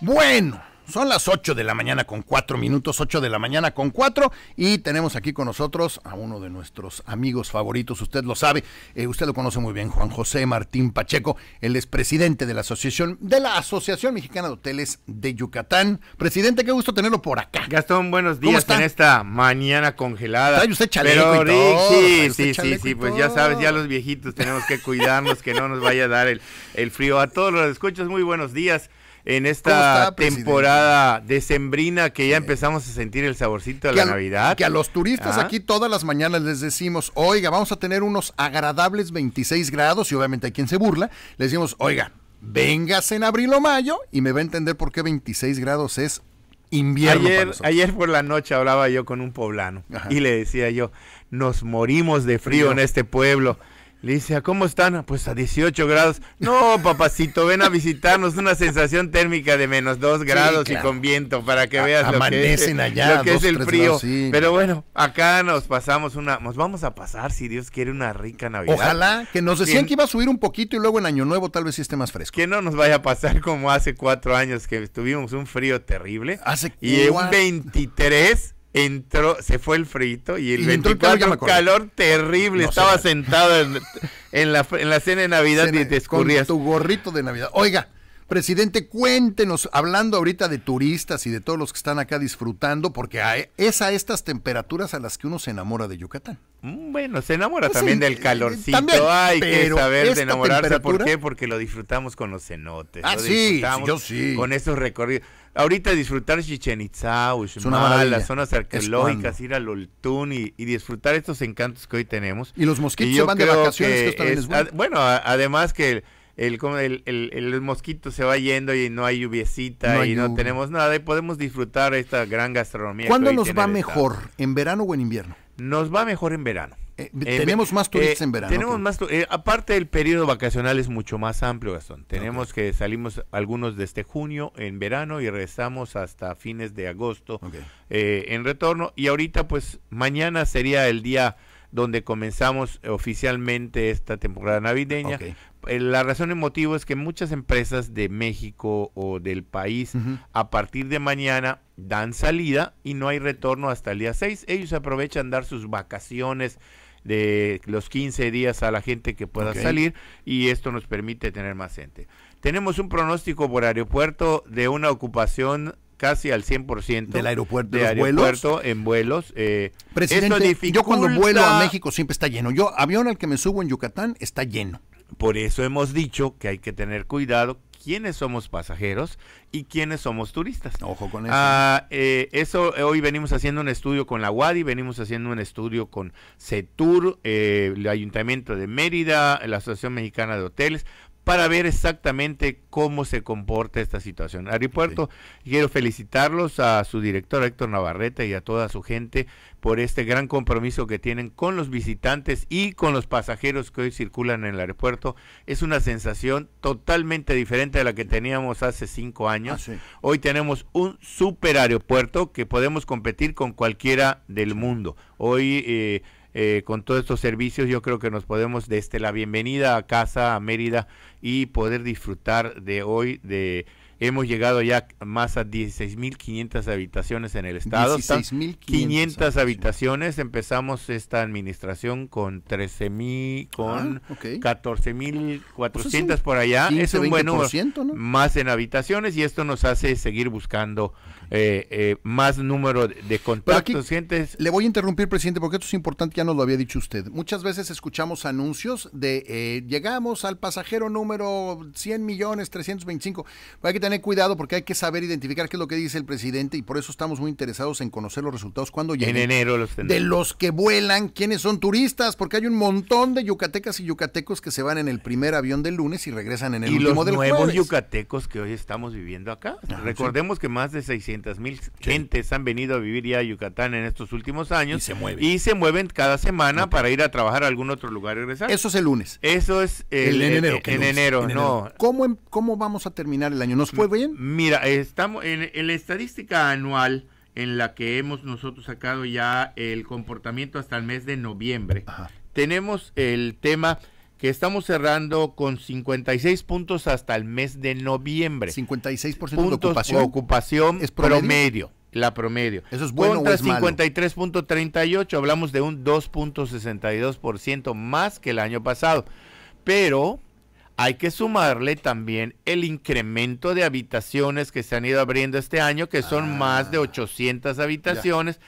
Bueno, son las 8 de la mañana con 4 minutos, 8 de la mañana con 4 y tenemos aquí con nosotros a uno de nuestros amigos favoritos, usted lo sabe, eh, usted lo conoce muy bien, Juan José Martín Pacheco, el expresidente de la Asociación de la Asociación Mexicana de Hoteles de Yucatán. Presidente, qué gusto tenerlo por acá. Gastón, buenos días en esta mañana congelada. Ay, usted chaleco Sí, sí, sí, pues ya sabes, ya los viejitos tenemos que cuidarnos que no nos vaya a dar el, el frío. A todos los escuchos, muy buenos días en esta temporada decembrina que ya empezamos a sentir el saborcito de la Navidad. Que a los turistas aquí todas las mañanas les decimos, oiga, vamos a tener unos agradables 26 grados y obviamente hay quien se burla, le decimos, oiga, vengas en abril o mayo y me va a entender por qué 26 grados es invierno. Ayer, por la noche hablaba yo con un poblano y le decía yo, nos morimos de frío. en este pueblo. Le ah, cómo están? Ah, pues a 18 grados. No, papacito, ven a visitarnos. Una sensación térmica de menos 2 grados y con viento para que veas lo que es, allá, es el frío. Pero bueno, acá nos pasamos una, nos vamos a pasar, si Dios quiere, una rica Navidad. Ojalá, que nos decían que, iba a subir un poquito y luego en Año Nuevo tal vez sí esté más fresco. Que no nos vaya a pasar como hace cuatro años que tuvimos un frío terrible. Hace Y un 23 entró, se fue el frito y el 24 calor, terrible, estaba sentado en, la, cena de Navidad y te escurrías. Con tu gorrito de Navidad. Oiga, presidente, cuéntenos, hablando ahorita de turistas y de todos los que están acá disfrutando, porque es a estas temperaturas a las que uno se enamora de Yucatán. Mm, bueno, se enamora pues también del calorcito. Hay que saber de enamorarse. ¿Por qué? Porque lo disfrutamos con los cenotes. Ah, sí. Con esos recorridos ahorita disfrutar Chichen Itza, las zonas arqueológicas, ir al Oltún y, disfrutar estos encantos que hoy tenemos. Y los mosquitos van de vacaciones, bueno. además que... El, el, el, mosquito se va yendo y no hay lluviecita y no tenemos nada y podemos disfrutar esta gran gastronomía. ¿Cuándo nos va mejor? ¿En verano o en invierno? Nos va mejor en verano. Eh, eh, tenemos más turistas eh, en verano. Tenemos más, aparte el periodo vacacional es mucho más amplio, Gastón. Tenemos que salimos algunos desde este junio en verano y regresamos hasta fines de agosto en retorno. Y ahorita pues mañana sería el día donde comenzamos oficialmente esta temporada navideña. La razón y motivo es que muchas empresas de México o del país a partir de mañana dan salida y no hay retorno hasta el día 6. Ellos aprovechan dar sus vacaciones de los 15 días a la gente que pueda salir y esto nos permite tener más gente. Tenemos un pronóstico por aeropuerto de una ocupación casi al 100% del aeropuerto, de, aeropuerto en vuelos. Eh, Presidente, yo cuando vuelo a México siempre está lleno. Yo, avión al que me subo en Yucatán está lleno. Por eso hemos dicho que hay que tener cuidado quiénes somos pasajeros y quiénes somos turistas. Ojo con eso. Ah, eh, eso eh, hoy venimos haciendo un estudio con la UADI, venimos haciendo un estudio con CETUR, eh, el Ayuntamiento de Mérida, la Asociación Mexicana de Hoteles para ver exactamente cómo se comporta esta situación. Aeropuerto, quiero felicitarlos a su director Héctor Navarrete y a toda su gente por este gran compromiso que tienen con los visitantes y con los pasajeros que hoy circulan en el aeropuerto. Es una sensación totalmente diferente a la que teníamos hace cinco años. Ah, hoy tenemos un super aeropuerto que podemos competir con cualquiera del mundo. Hoy... Eh, eh, con todos estos servicios, yo creo que nos podemos desde este, la bienvenida a casa, a Mérida, y poder disfrutar de hoy, de hemos llegado ya más a 16.500 habitaciones en el estado. 16.500 habitaciones. Empezamos esta administración con 13.000, con 14.400 ah, pues por allá. es un buen número más en habitaciones y esto nos hace seguir buscando eh, eh, más número de contactos. Le voy a interrumpir, presidente, porque esto es importante, ya nos lo había dicho usted. Muchas veces escuchamos anuncios de eh, llegamos al pasajero número 100 millones 325. hay que tener cuidado porque hay que saber identificar qué es lo que dice el presidente y por eso estamos muy interesados en conocer los resultados cuando lleguen. En enero De los que vuelan, quiénes son turistas, porque hay un montón de yucatecas y yucatecos que se van en el primer avión del lunes y regresan en el y los nuevos yucatecos que hoy estamos viviendo acá. Ah, Recordemos que más de 600 mil gentes han venido a vivir ya a Yucatán en estos últimos años. Y se mueven. Y se mueven cada semana para ir a trabajar a algún otro lugar y regresar. Eso es el lunes. Eso es en enero. Eh, no. Em, ¿Cómo, vamos a terminar el año? ¿Nos fue bien? Mira, estamos en, la estadística anual en la que hemos nosotros sacado ya el comportamiento hasta el mes de noviembre. Tenemos el tema que estamos cerrando con 56 puntos hasta el mes de noviembre. 56% puntos de ocupación. ocupación es promedio? La promedio. Eso es bueno Contra 53.38, hablamos de un 2.62% más que el año pasado. Pero hay que sumarle también el incremento de habitaciones que se han ido abriendo este año, que son ah. más de 800 habitaciones,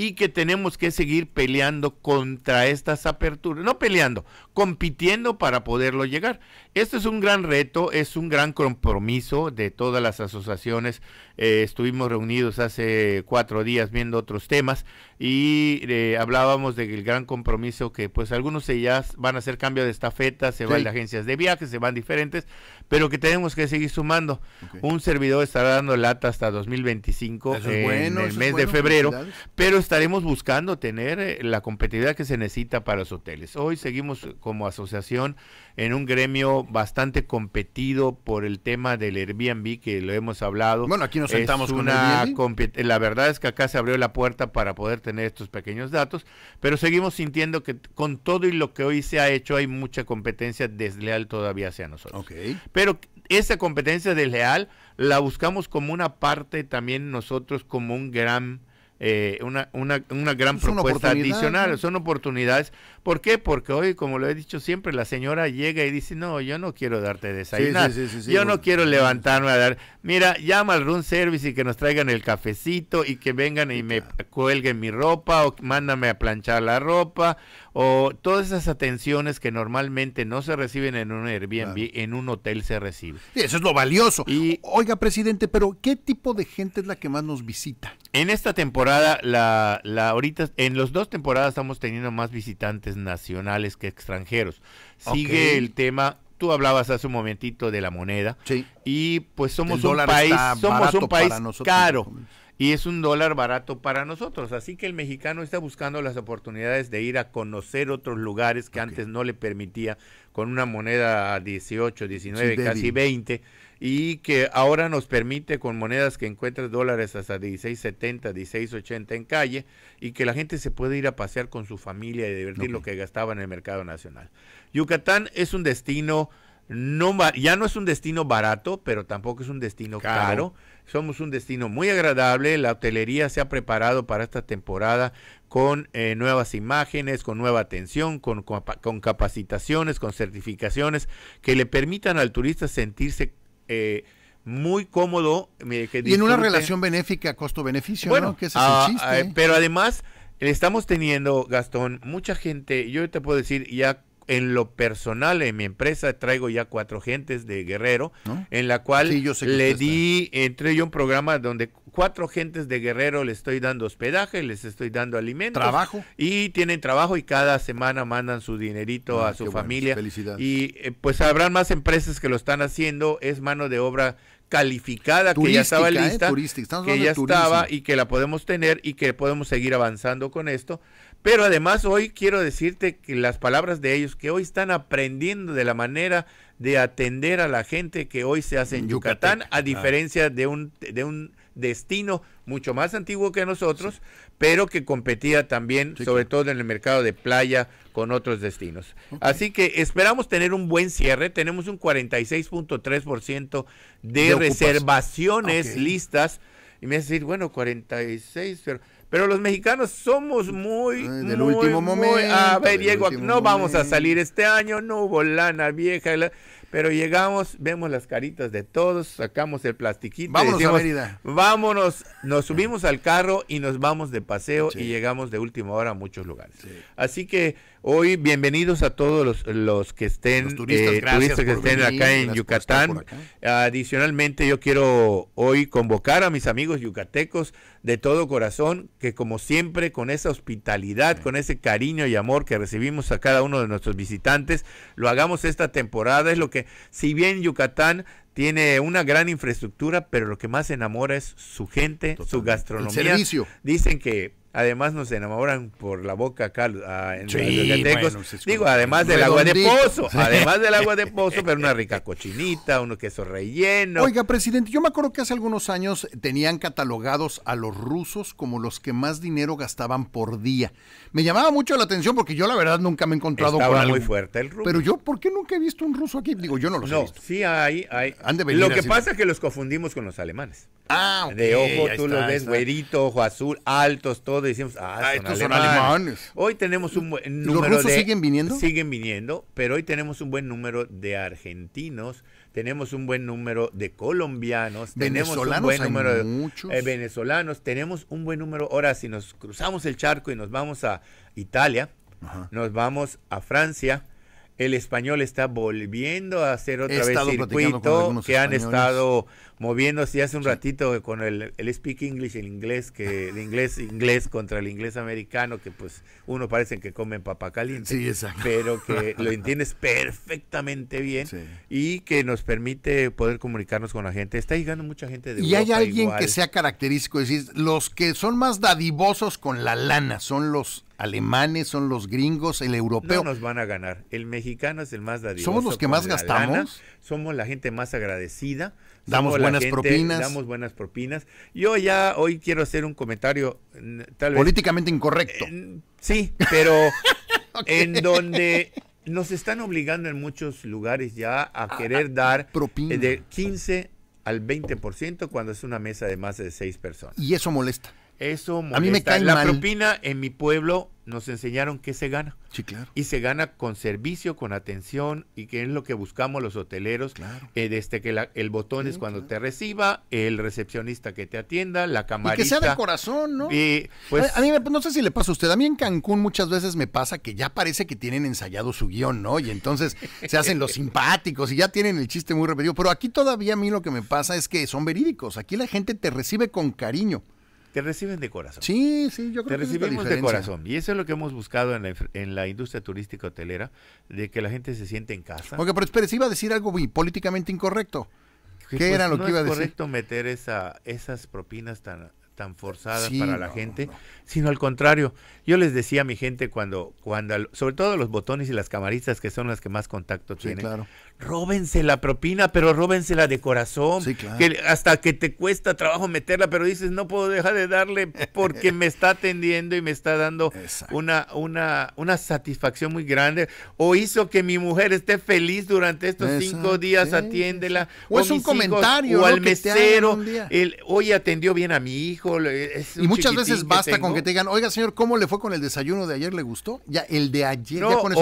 y que tenemos que seguir peleando contra estas aperturas, no peleando, compitiendo para poderlo llegar. Esto es un gran reto, es un gran compromiso de todas las asociaciones. Eh, estuvimos reunidos hace cuatro días viendo otros temas y eh, hablábamos del gran compromiso que pues algunos de ellas van a hacer cambio de estafeta, se van de agencias de viajes, se van diferentes, pero que tenemos que seguir sumando. Un servidor estará dando lata hasta 2025 en, el mes de febrero, pero estaremos buscando tener eh, la competitividad que se necesita para los hoteles. Hoy seguimos como asociación en un gremio bastante competido por el tema del Airbnb que lo hemos hablado. Bueno, aquí nos sentamos La verdad es que acá se abrió la puerta para poder tener estos pequeños datos, pero seguimos sintiendo que con todo y lo que hoy se ha hecho hay mucha competencia desleal todavía hacia nosotros. Pero esa competencia desleal la buscamos como una parte también nosotros como un gran eh, una, una, una, gran propuesta adicional, son oportunidades. ¿Por qué? Porque hoy, como lo he dicho siempre, la señora llega y dice, no, yo no quiero darte desayunar, yo no quiero levantarme a dar, mira, llama al room service y que nos traigan el cafecito y que vengan y me cuelguen mi ropa o mándame a planchar la ropa o todas esas atenciones que normalmente no se reciben en un Airbnb, en un hotel se reciben. Sí, eso es lo valioso. Y, Oiga, presidente, pero ¿qué tipo de gente es la que más nos visita? En esta temporada, la, la ahorita, en las dos temporadas estamos teniendo más visitantes nacionales que extranjeros. Sigue el tema tú hablabas hace un momentito de la moneda. Sí. Y pues somos un país, somos un país caro y es un dólar barato para nosotros. Así que el mexicano está buscando las oportunidades de ir a conocer otros lugares que antes no le permitía con una moneda 18, 19, casi 20 y que ahora nos permite con monedas que encuentras dólares hasta 16.70, 16.80 en calle y que la gente se puede ir a pasear con su familia y divertir lo que gastaba en el mercado nacional. Yucatán es un destino no ya no es un destino barato, pero tampoco es un destino caro somos un destino muy agradable, la hotelería se ha preparado para esta temporada con eh, nuevas imágenes, con nueva atención, con, con, capacitaciones, con certificaciones que le permitan al turista sentirse... Eh, muy cómodo. Eh, y en una relación benéfica, costo-beneficio, ¿no? Que es el ah, ah, chiste. pero además, estamos teniendo, Gastón, mucha gente, yo te puedo decir, ya en lo personal, en mi empresa, traigo ya cuatro gentes de Guerrero, en la cual le di, entre yo un programa donde cuatro gentes de Guerrero le estoy dando hospedaje, les estoy dando alimento. Trabajo. Y tienen trabajo y cada semana mandan su dinerito ah, a su pues, familia. felicidades. Y eh, pues habrán más empresas que lo están haciendo, es mano de obra calificada que ya estaba ¿eh? lista, que ya estaba y que la podemos tener y que podemos seguir avanzando con esto. Pero además hoy quiero decirte que las palabras de ellos que hoy están aprendiendo de la manera de atender a la gente que hoy se hace en Yucatán, a diferencia de un de un destino mucho más antiguo que nosotros, pero que competía también, sobre todo en el mercado de playa, con otros destinos. Así que esperamos tener un buen cierre. Tenemos un 46.3% de, de reservaciones listas. Y me vas a decir, bueno, 46, pero... los mexicanos somos muy. en el muy, último momento. a ver, Diego, no vamos a salir este año, no hubo lana vieja. La, pero llegamos, vemos las caritas de todos, sacamos el plastiquito. Vámonos Vámonos, nos subimos al carro y nos vamos de paseo y llegamos de última hora a muchos lugares. Así que hoy, bienvenidos a todos los, que estén, eh, turistas, que estén acá en Yucatán. Adicionalmente, yo quiero hoy convocar a mis amigos yucatecos de todo corazón, que como siempre, con esa hospitalidad, con ese cariño y amor que recibimos a cada uno de nuestros visitantes, lo hagamos esta temporada, es lo que si bien Yucatán tiene una gran infraestructura, pero lo que más enamora es su gente, su gastronomía. Dicen que Además nos enamoran por la boca acá ah, en sí, bueno, Digo, además del agua de pozo, además del agua de pozo, pero una rica cochinita, unos queso relleno. Oiga, presidente, yo me acuerdo que hace algunos años tenían catalogados a los rusos como los que más dinero gastaban por día. Me llamaba mucho la atención porque yo la verdad nunca me he encontrado con muy fuerte el ruso. Pero yo, ¿por qué nunca he visto un ruso aquí? Digo, yo no lo no, Sí, hay, hay. Lo que pasa es que los confundimos con los alemanes. Ah, De ojo, tú lo los ves, güerito, ojo azul, altos, todo decimos, ah, ah estos son alemanes. Hoy tenemos un buen número. ¿Los rusos de, siguen viniendo? Siguen viniendo, pero hoy tenemos un buen número de argentinos, tenemos un buen número de colombianos, tenemos un buen número de eh, venezolanos, tenemos un buen número. Ahora, si nos cruzamos el charco y nos vamos a Italia, nos vamos a Francia, el español está volviendo a hacer otra vez vez circuito que han estado moviéndose hace un ratito con el, speak English el inglés, que el inglés inglés contra el inglés americano, que pues uno parece que comen papá caliente, pero que lo entiendes perfectamente bien y que nos permite poder comunicarnos con la gente. Está llegando mucha gente de... Y hay alguien que sea característico, decir, los que son más dadivosos con la lana son los alemanes, son los gringos, el europeo. No nos van a ganar. El mexicano es el más dadivoso. Somos los que más gastamos. Somos la gente más agradecida. Damos buenas propinas. Damos buenas propinas. Yo ya hoy quiero hacer un comentario mm, Políticamente incorrecto. Eh, sí, pero en donde nos están obligando en muchos lugares ya a ah, querer ah, dar eh, propina. de 15 al 20% cuando es una mesa de más de 6 personas. Y eso molesta. Eso A mí me cae La propina en mi pueblo nos enseñaron que se gana. Sí, claro. Y se gana con servicio, con atención, y que es lo que buscamos los hoteleros. Eh, desde que el botón es cuando te reciba, el recepcionista que te atienda, la camarita. Y que sea de corazón, ¿no? pues, a, a, mí, no sé si le pasa a usted, a mí en Cancún muchas veces me pasa que ya parece que tienen ensayado su guión, ¿no? Y entonces se hacen los simpáticos y ya tienen el chiste muy repetido. Pero aquí todavía a mí lo que me pasa es que son verídicos. Aquí la gente te recibe con cariño reciben de corazón. Sí, sí, yo creo recibimos de corazón. Y eso es lo que hemos buscado en la, industria turística hotelera, de que la gente se siente en casa. porque pero espere, si iba a decir algo políticamente incorrecto. ¿Qué pues era lo que iba a decir? No es correcto meter esa, esas propinas tan, tan forzadas para la gente, sino al contrario. Yo les decía a mi gente cuando, cuando, sobre todo los botones y las camaristas que son las que más contacto tienen, claro róbense la propina, pero róbensela de corazón. que hasta que te cuesta trabajo meterla, pero dices, no puedo dejar de darle porque me está atendiendo y me está dando una, una, una, satisfacción muy grande. O hizo que mi mujer esté feliz durante estos cinco días, atiéndela. O, es un comentario. o al mesero. El, hoy atendió bien a mi hijo. y muchas veces basta con que te digan, oiga, señor, ¿cómo le fue con el desayuno de ayer? ¿Le gustó? Ya, el de ayer, con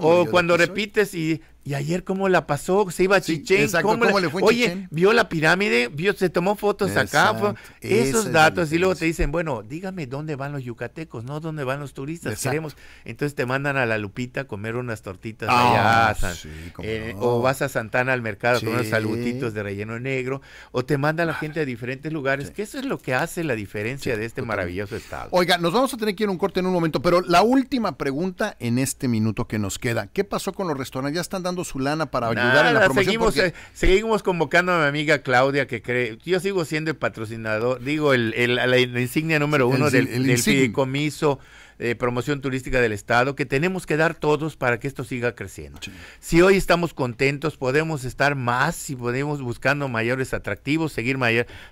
O cuando repites y ¿Y ayer cómo la pasó? ¿Se iba a Chichén? ¿Cómo, le fue Oye, vio la pirámide, vio, se tomó fotos acá. Esos datos. y luego te dicen, bueno, dígame dónde van los yucatecos, no dónde van los turistas. Queremos. Entonces te mandan a la Lupita a comer unas tortitas ah, eh, O vas a Santana al mercado con unos salutitos de relleno negro. O te manda la ah, gente a diferentes lugares. Que eso es lo que hace la diferencia de este maravilloso estado. Oiga, nos vamos a tener que ir a un corte en un momento. Pero la última pregunta en este minuto que nos queda. ¿Qué pasó con los restaurantes? ¿Ya están dando su lana para ayudar la promoción. Eh, seguimos, convocando a mi amiga Claudia, que cree. Yo sigo siendo el patrocinador, digo, la, insignia número uno del, de eh, promoción turística del Estado que tenemos que dar todos para que esto siga creciendo. Si hoy estamos contentos, podemos estar más si podemos buscando mayores atractivos, seguir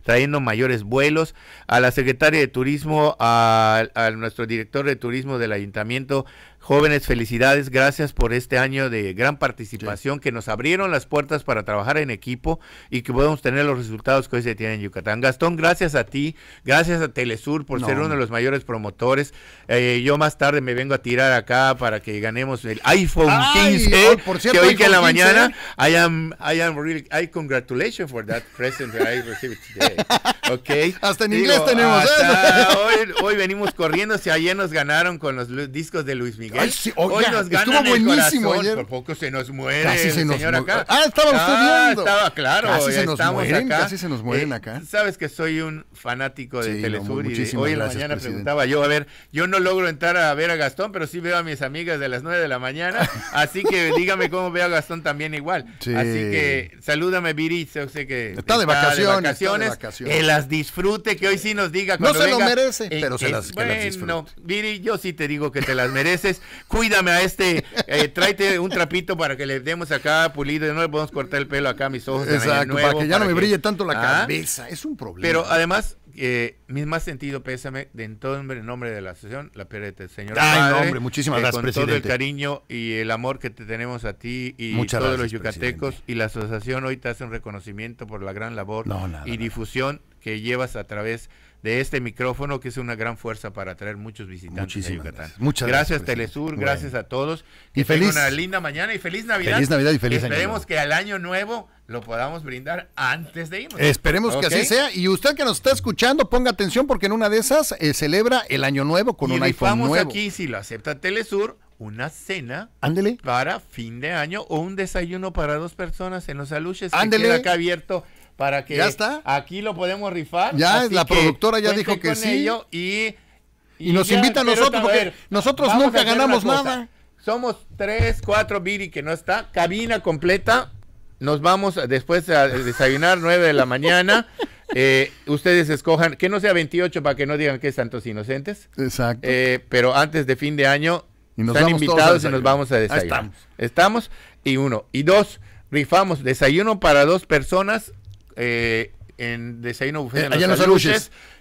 trayendo mayores vuelos. A la secretaria de Turismo, a, nuestro director de turismo del Ayuntamiento, Jóvenes, felicidades, gracias por este año de gran participación que nos abrieron las puertas para trabajar en equipo y que podamos tener los resultados que hoy se tienen en Yucatán. Gastón, gracias a ti, gracias a Telesur por ser uno de los mayores promotores. Eh, yo más tarde me vengo a tirar acá para que ganemos el iPhone 15, por que hoy que en la mañana ¿eh? I am I am really I for that present that I received today. Ok. Hasta en inglés tenemos eso. ¿eh? Hoy, hoy, venimos corriendo. Si ayer nos ganaron con los discos de Luis Miguel. Oh, hoy nos ganaron. estuvo buenísimo ayer. Por poco se nos muere. el señor acá. Ah, estaba usted ah, Estaba claro. Casi se nos mueren. Acá. Casi se nos mueren eh, acá. Sabes que soy un fanático de Telesur y hoy en la mañana preguntaba yo, a ver, yo no logro entrar a ver a Gastón, pero sí veo a mis amigas de las 9 de la mañana. así que dígame cómo veo a Gastón también igual. Así que salúdame, Viri. sé que está, de vacaciones. De vacaciones. Está de vacaciones disfrute, que hoy sí nos diga. No se lo merece, eh, pero se las, bueno, Viri, yo sí te digo que te las mereces. Cuídame a este, eh, tráete un trapito para que le demos acá pulido no le podemos cortar el pelo acá a mis ojos. Exacto, para que ya no me brille tanto la ¿Ah? cabeza. Es un problema. Pero además, eh, más sentido, pésame, de en todo nombre de la asociación, la del Señor hombre, muchísimas gracias, con todo el cariño y el amor que te tenemos a ti y Muchas todos los yucatecos y la asociación hoy te hace un reconocimiento por la gran labor y difusión que llevas a través de este micrófono, que es una gran fuerza para atraer muchos visitantes Muchísimas Yucatán. Gracias. Muchas gracias, Telesur, gracias a todos. y feliz una linda mañana y feliz Navidad. Feliz Navidad y feliz Esperemos que al año nuevo lo podamos brindar antes de irnos. Esperemos que así sea. Y usted que nos está escuchando, ponga atención porque en una de esas eh, celebra el año nuevo con un iPhone nuevo. aquí, si lo acepta Telesur, una cena. Ándele. Para fin de año o un desayuno para dos personas en los aluches. Que acá abierto para que ¿Ya está? aquí lo podemos rifar. Ya, es la productora ya dijo que sí. y, y, nos invita a nosotros, porque nosotros nunca ganamos nada. Somos tres, cuatro, Biri, que no está. Cabina completa. Nos vamos después a desayunar, nueve de la mañana. Eh, ustedes escojan, que no sea 28 para que no digan que es Santos Inocentes. Exacto. Eh, pero antes de fin de año, nos están invitados y nos vamos a desayunar. Estamos. estamos. Y uno. Y dos, rifamos desayuno para dos personas eh, en Desayuno eh, Buffet. allá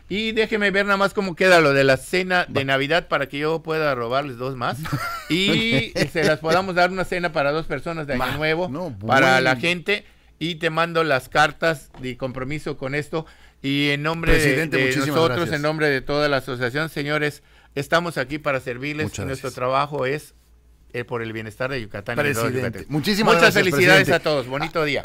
Y déjeme ver nada más cómo queda lo de la cena de Navidad para que yo pueda robarles dos más. Y se las podamos dar una cena para dos personas de Año Nuevo, para la gente. Y te mando las cartas de compromiso con esto. Y en nombre de, nosotros, en nombre de toda la asociación, señores, estamos aquí para servirles. Nuestro trabajo es eh, por el bienestar de Yucatán. Y Muchísimas Muchas felicidades a todos. Bonito día.